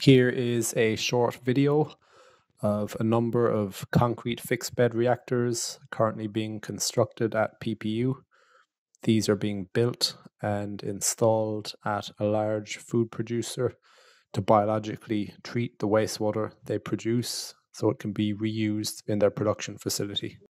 Here is a short video of a number of concrete fixed bed reactors currently being constructed at PPU. These are being built and installed at a large food producer to biologically treat the wastewater they produce so it can be reused in their production facility.